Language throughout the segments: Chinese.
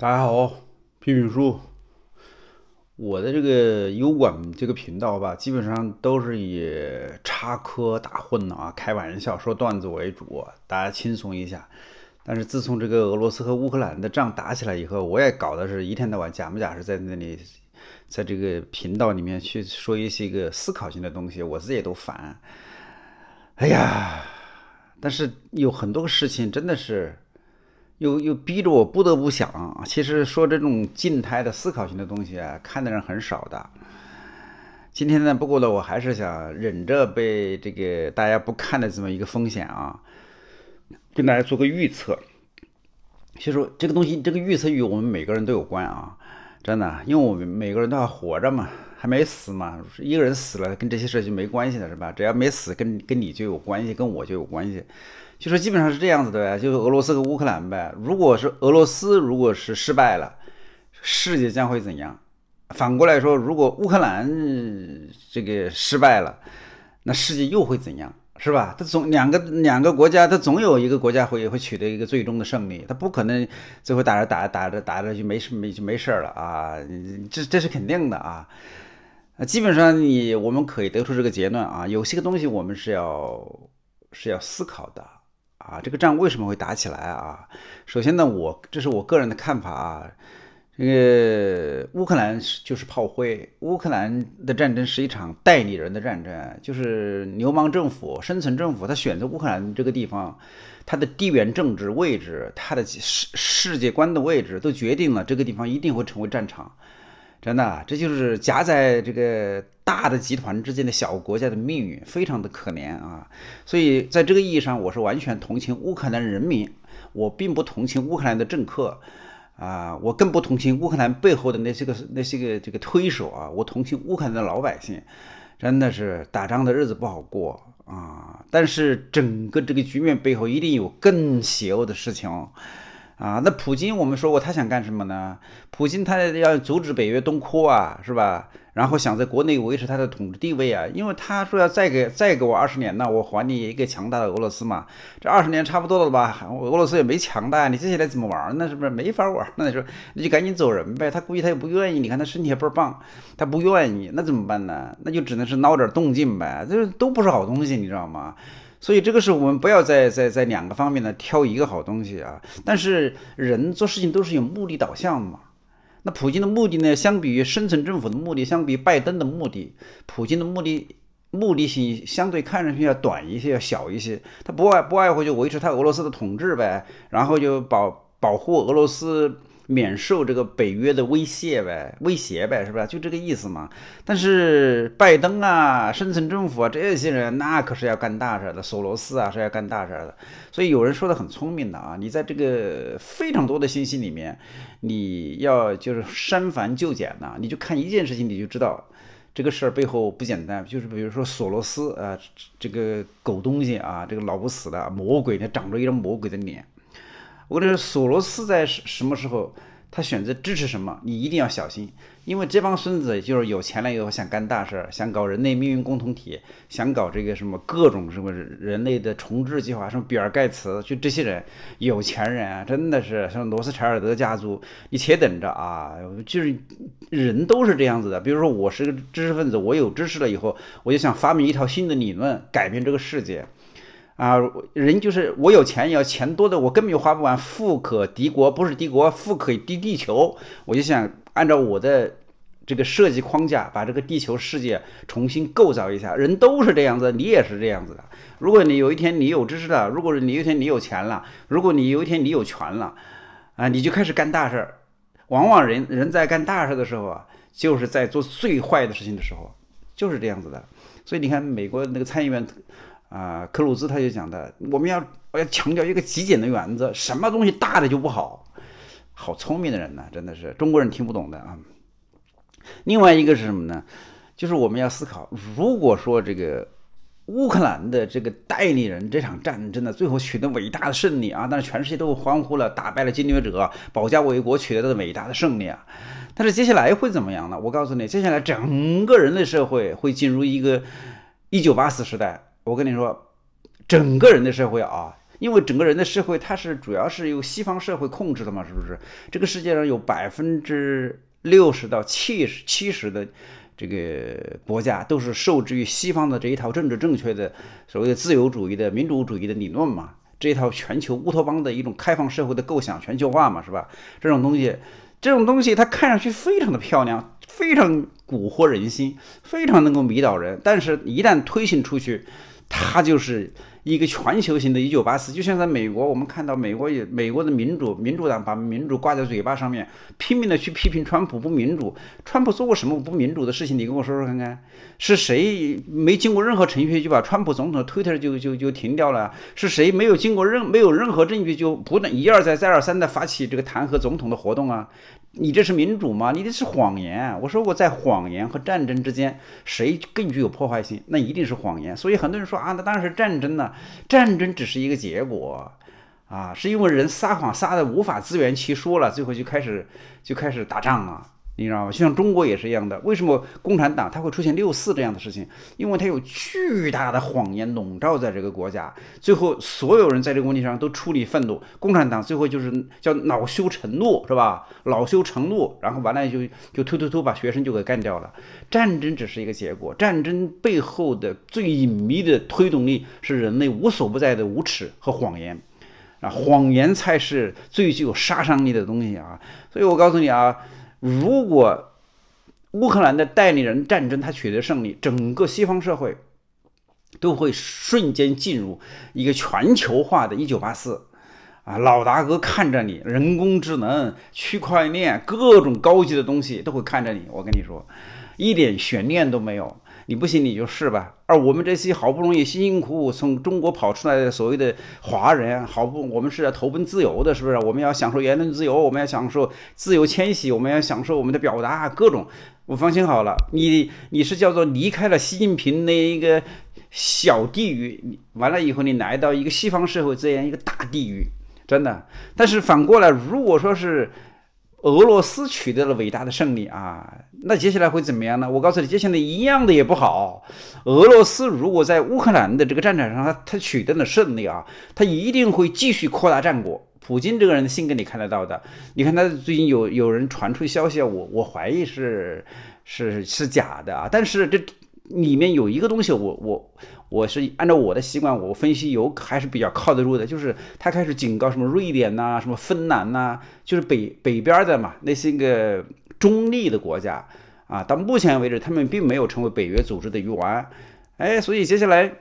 大家好，批评叔。我的这个优管这个频道吧，基本上都是以插科打诨啊、开玩笑、说段子为主，大家轻松一下。但是自从这个俄罗斯和乌克兰的仗打起来以后，我也搞的是一天到晚假模假式在那里，在这个频道里面去说一些个思考性的东西，我自己都烦。哎呀，但是有很多个事情真的是。又又逼着我不得不想，其实说这种静态的思考型的东西，啊，看的人很少的。今天呢，不过呢，我还是想忍着被这个大家不看的这么一个风险啊，跟大家做个预测。其实这个东西，这个预测与我们每个人都有关啊，真的，因为我们每个人都要活着嘛，还没死嘛。一个人死了，跟这些事就没关系了，是吧？只要没死，跟跟你就有关系，跟我就有关系。就说基本上是这样子的呗，就是俄罗斯和乌克兰呗。如果是俄罗斯，如果是失败了，世界将会怎样？反过来说，如果乌克兰这个失败了，那世界又会怎样？是吧？它总两个两个国家，它总有一个国家会会取得一个最终的胜利，它不可能最后打着打着打着打着就没事没就没事了啊！这这是肯定的啊。那基本上你我们可以得出这个结论啊，有些个东西我们是要是要思考的。啊，这个仗为什么会打起来啊？首先呢，我这是我个人的看法啊。这个乌克兰是就是炮灰，乌克兰的战争是一场代理人的战争，就是流氓政府、生存政府，他选择乌克兰这个地方，它的地缘政治位置、它的世世界观的位置，都决定了这个地方一定会成为战场。真的，这就是夹在这个大的集团之间的小国家的命运，非常的可怜啊！所以在这个意义上，我是完全同情乌克兰人民，我并不同情乌克兰的政客啊，我更不同情乌克兰背后的那些个 那些个这个推手啊，我同情乌克兰的老百姓，真的是打仗的日子不好过啊！但是整个这个局面背后一定有更邪恶的事情。啊，那普京，我们说过他想干什么呢？普京他要阻止北约东扩啊，是吧？然后想在国内维持他的统治地位啊，因为他说要再给再给我二十年呢，我还你一个强大的俄罗斯嘛。这二十年差不多了吧？俄罗斯也没强大，你接下来怎么玩那是不是没法玩？那你说，那就赶紧走人呗。他估计他也不愿意，你看他身体倍儿棒，他不愿意，那怎么办呢？那就只能是闹点动静呗。这都不是好东西，你知道吗？所以这个是我们不要在在在两个方面呢挑一个好东西啊！但是人做事情都是有目的导向嘛。那普京的目的呢，相比于生存政府的目的，相比拜登的目的，普京的目的目的性相对看上去要短一些，要小一些。他不外不外乎就维持他俄罗斯的统治呗，然后就保保护俄罗斯。免受这个北约的威胁呗，威胁呗，是吧？就这个意思嘛。但是拜登啊，深层政府啊，这些人那可是要干大事的。索罗斯啊是要干大事的。所以有人说的很聪明的啊，你在这个非常多的信息里面，你要就是删繁就简呢，你就看一件事情，你就知道这个事儿背后不简单。就是比如说索罗斯啊，这个狗东西啊，这个老不死的魔鬼，他长着一张魔鬼的脸。我你说，索罗斯在什什么时候，他选择支持什么，你一定要小心，因为这帮孙子就是有钱了以后想干大事，想搞人类命运共同体，想搞这个什么各种什么人类的重置计划，什么比尔盖茨就这些人，有钱人真的是像罗斯柴尔德家族，你且等着啊，就是人都是这样子的。比如说，我是个知识分子，我有知识了以后，我就想发明一条新的理论，改变这个世界。啊，人就是我有钱也要钱多的，我根本就花不完。富可敌国不是敌国，富可敌地球。我就想按照我的这个设计框架，把这个地球世界重新构造一下。人都是这样子，你也是这样子的。如果你有一天你有知识了，如果你有一天你有钱了，如果你有一天你有权了，啊，你就开始干大事儿。往往人人在干大事的时候啊，就是在做最坏的事情的时候，就是这样子的。所以你看美国那个参议员。啊，克鲁兹他就讲的，我们要我要强调一个极简的原则，什么东西大的就不好。好聪明的人呢，真的是中国人听不懂的啊。另外一个是什么呢？就是我们要思考，如果说这个乌克兰的这个代理人这场战争呢，最后取得伟大的胜利啊，但是全世界都欢呼了，打败了侵略者，保家卫国取得的伟大的胜利啊，但是接下来会怎么样呢？我告诉你，接下来整个人类社会会进入一个一九八四时代。我跟你说，整个人的社会啊，因为整个人的社会它是主要是由西方社会控制的嘛，是不是？这个世界上有百分之六十到七十七十的这个国家都是受制于西方的这一套政治正确的所谓的自由主义的民主主义的理论嘛，这一套全球乌托邦的一种开放社会的构想，全球化嘛，是吧？这种东西，这种东西它看上去非常的漂亮。非常蛊惑人心，非常能够迷倒人，但是，一旦推行出去，它就是一个全球型的1984。就像在美国，我们看到美国也，美国的民主民主党把民主挂在嘴巴上面，拼命的去批评川普不民主。川普做过什么不民主的事情？你跟我说说看看。是谁没经过任何程序就把川普总统的 Twitter 就就就停掉了？是谁没有经过任没有任何证据就不断一而再再而三的发起这个弹劾总统的活动啊？你这是民主吗？你这是谎言。我说过，在谎言和战争之间，谁更具有破坏性？那一定是谎言。所以很多人说啊，那当然是战争呢？战争只是一个结果，啊，是因为人撒谎撒的无法自圆其说了，最后就开始就开始打仗了。你知道吗？就像中国也是一样的，为什么共产党它会出现六四这样的事情？因为它有巨大的谎言笼罩在这个国家，最后所有人在这个问题上都出离愤怒，共产党最后就是叫恼羞成怒，是吧？恼羞成怒，然后完了就就突突突把学生就给干掉了。战争只是一个结果，战争背后的最隐秘的推动力是人类无所不在的无耻和谎言，啊，谎言才是最具有杀伤力的东西啊！所以我告诉你啊。如果乌克兰的代理人战争他取得胜利，整个西方社会都会瞬间进入一个全球化的一九八四，啊，老大哥看着你，人工智能、区块链各种高级的东西都会看着你。我跟你说，一点悬念都没有。你不行，你就试吧。而我们这些好不容易、辛辛苦苦从中国跑出来的所谓的华人，好不，我们是要投奔自由的，是不是？我们要享受言论自由，我们要享受自由迁徙，我们要享受我们的表达，各种。我放心好了，你你是叫做离开了习近平那一个小地狱，完了以后你来到一个西方社会这样一个大地狱，真的。但是反过来，如果说是。俄罗斯取得了伟大的胜利啊！那接下来会怎么样呢？我告诉你，接下来一样的也不好。俄罗斯如果在乌克兰的这个战场上，他他取得了胜利啊，他一定会继续扩大战果。普京这个人的性格你看得到的，你看他最近有有人传出消息，我我怀疑是是是假的啊，但是这。里面有一个东西，我我我是按照我的习惯，我分析有还是比较靠得住的，就是他开始警告什么瑞典呐，什么芬兰呐，就是北北边的嘛，那些个中立的国家啊，到目前为止他们并没有成为北约组织的鱼丸，哎，所以接下来。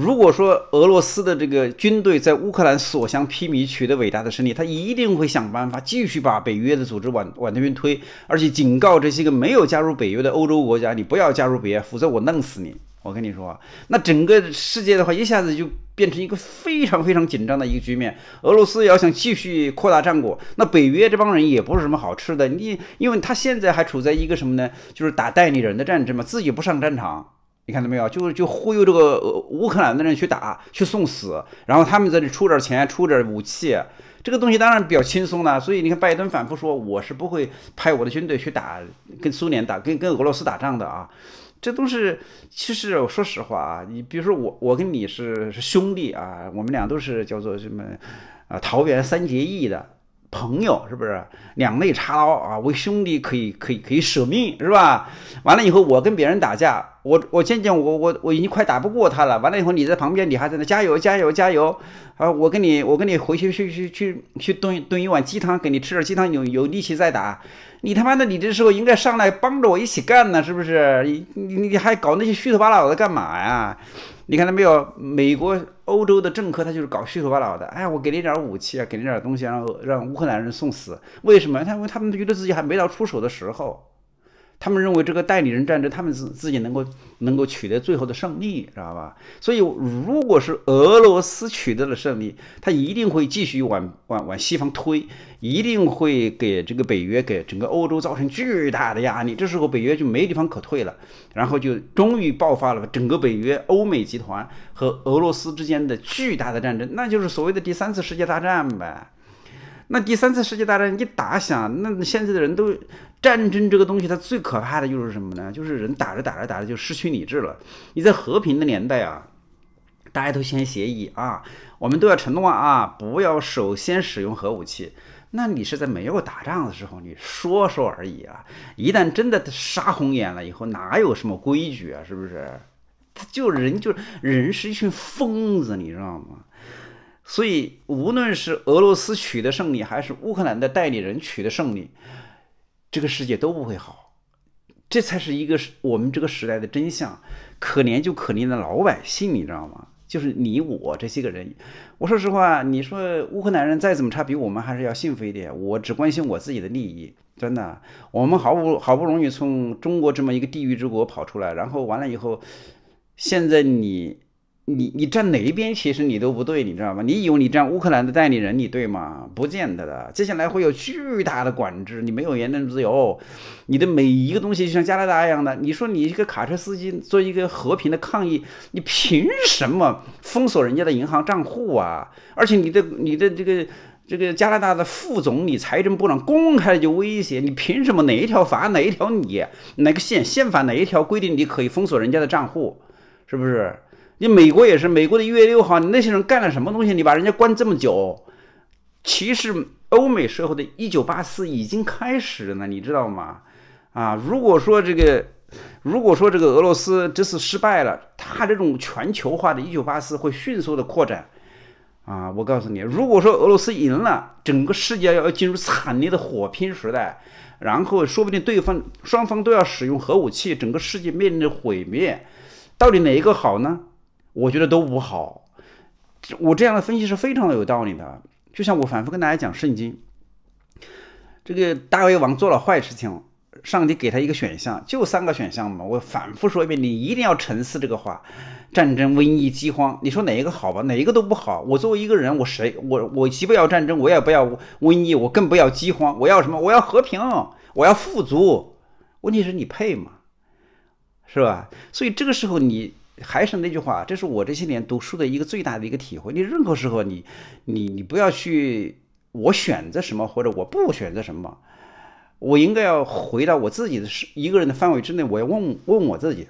如果说俄罗斯的这个军队在乌克兰所向披靡，取得伟大的胜利，他一定会想办法继续把北约的组织往往那边推，而且警告这些个没有加入北约的欧洲国家，你不要加入北约，否则我弄死你！我跟你说，那整个世界的话，一下子就变成一个非常非常紧张的一个局面。俄罗斯要想继续扩大战果，那北约这帮人也不是什么好吃的，你因为他现在还处在一个什么呢？就是打代理人的战争嘛，自己不上战场。你看到没有？就就忽悠这个乌克兰的人去打、去送死，然后他们在这出点钱、出点武器，这个东西当然比较轻松了。所以你看，拜登反复说，我是不会派我的军队去打跟苏联打、跟跟俄罗斯打仗的啊。这都是其实我说实话啊，你比如说我我跟你是是兄弟啊，我们俩都是叫做什么啊桃园三结义的。朋友是不是两肋插刀啊？为兄弟可以可以可以舍命是吧？完了以后我跟别人打架，我我渐渐我我我已经快打不过他了。完了以后你在旁边，你还在那加油加油加油啊！我跟你我跟你回去去去去去炖炖一碗鸡汤给你吃点鸡汤有有力气再打。你他妈的你这时候应该上来帮着我一起干呢，是不是？你你还搞那些虚头巴脑的干嘛呀？你看到没有？美国、欧洲的政客他就是搞虚头巴脑的。哎，我给你点武器啊，给你点东西，然后让乌克兰人送死。为什么？因为他们觉得自己还没到出手的时候。他们认为这个代理人战争，他们自自己能够能够取得最后的胜利，知道吧？所以，如果是俄罗斯取得了胜利，他一定会继续往往往西方推，一定会给这个北约、给整个欧洲造成巨大的压力。这时候，北约就没地方可退了，然后就终于爆发了整个北约、欧美集团和俄罗斯之间的巨大的战争，那就是所谓的第三次世界大战呗。那第三次世界大战一打响，那现在的人都。战争这个东西，它最可怕的就是什么呢？就是人打着打着打着就失去理智了。你在和平的年代啊，大家都签协议啊，我们都要承诺啊，不要首先使用核武器。那你是在没有打仗的时候，你说说而已啊。一旦真的杀红眼了以后，哪有什么规矩啊？是不是？就人就人是一群疯子，你知道吗？所以，无论是俄罗斯取得胜利，还是乌克兰的代理人取得胜利。这个世界都不会好，这才是一个我们这个时代的真相。可怜就可怜的老百姓，你知道吗？就是你我这些个人。我说实话，你说乌克兰人再怎么差，比我们还是要幸福一点。我只关心我自己的利益，真的。我们毫不好不容易从中国这么一个地狱之国跑出来，然后完了以后，现在你。你你站哪一边，其实你都不对，你知道吗？你以为你站乌克兰的代理人，你对吗？不见得的。接下来会有巨大的管制，你没有言论自由，你的每一个东西就像加拿大一样的。你说你一个卡车司机做一个和平的抗议，你凭什么封锁人家的银行账户啊？而且你的你的这个这个加拿大的副总理财政部长公开就威胁，你凭什么哪一条法哪一条你哪个宪宪法哪一条规定你可以封锁人家的账户？是不是？你美国也是，美国的一月六号，你那些人干了什么东西？你把人家关这么久，其实欧美社会的1984已经开始呢，你知道吗？啊，如果说这个，如果说这个俄罗斯这次失败了，他这种全球化的一九八四会迅速的扩展，啊，我告诉你，如果说俄罗斯赢了，整个世界要进入惨烈的火拼时代，然后说不定对方双方都要使用核武器，整个世界面临着毁灭，到底哪一个好呢？我觉得都不好，我这样的分析是非常有道理的。就像我反复跟大家讲圣经，这个大卫王做了坏事情，上帝给他一个选项，就三个选项嘛。我反复说一遍，你一定要沉思这个话：战争、瘟疫、饥荒，你说哪一个好吧？哪一个都不好。我作为一个人，我谁我我既不要战争，我也不要瘟疫，我更不要饥荒。我要什么？我要和平，我要富足。问题是你配吗？是吧？所以这个时候你。还是那句话，这是我这些年读书的一个最大的一个体会。你任何时候，你你你不要去我选择什么，或者我不选择什么，我应该要回到我自己的是一个人的范围之内。我要问问我自己，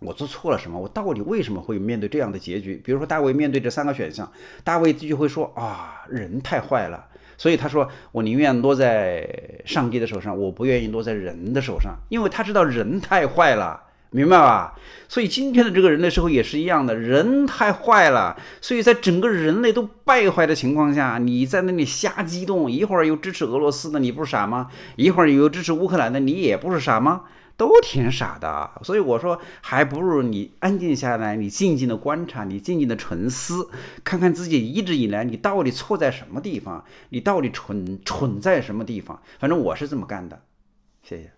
我做错了什么？我到底为什么会面对这样的结局？比如说大卫面对这三个选项，大卫就会说啊，人太坏了，所以他说我宁愿落在上帝的手上，我不愿意落在人的手上，因为他知道人太坏了。明白吧？所以今天的这个人类社会也是一样的，人太坏了。所以在整个人类都败坏的情况下，你在那里瞎激动，一会儿又支持俄罗斯的，你不是傻吗？一会儿又支持乌克兰的，你也不是傻吗？都挺傻的。所以我说，还不如你安静下来，你静静的观察，你静静的沉思，看看自己一直以来你到底错在什么地方，你到底蠢蠢在什么地方。反正我是这么干的。谢谢。